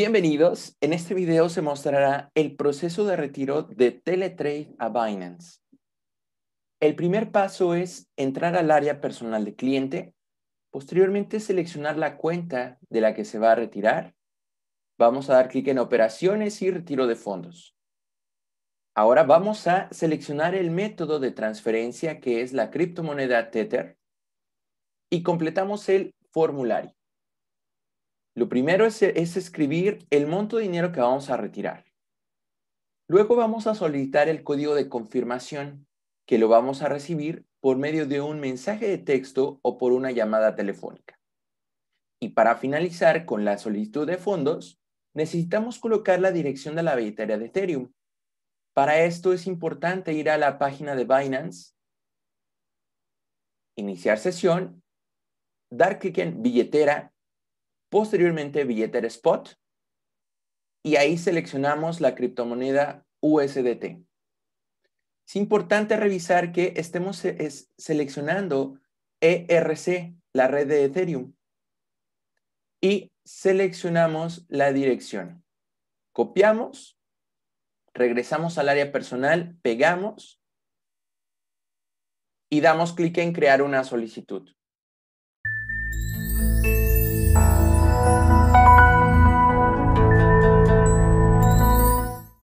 Bienvenidos, en este video se mostrará el proceso de retiro de Teletrade a Binance. El primer paso es entrar al área personal de cliente, posteriormente seleccionar la cuenta de la que se va a retirar. Vamos a dar clic en operaciones y retiro de fondos. Ahora vamos a seleccionar el método de transferencia que es la criptomoneda Tether y completamos el formulario. Lo primero es, escribir el monto de dinero que vamos a retirar. Luego vamos a solicitar el código de confirmación, que lo vamos a recibir por medio de un mensaje de texto o por una llamada telefónica. Y para finalizar con la solicitud de fondos, necesitamos colocar la dirección de la billetera de Ethereum. Para esto es importante ir a la página de Binance, iniciar sesión, dar clic en billetera Posteriormente, Billeter spot. Y ahí seleccionamos la criptomoneda USDT. Es importante revisar que estemos seleccionando ERC, la red de Ethereum. Y seleccionamos la dirección. Copiamos, regresamos al área personal, pegamos y damos clic en crear una solicitud.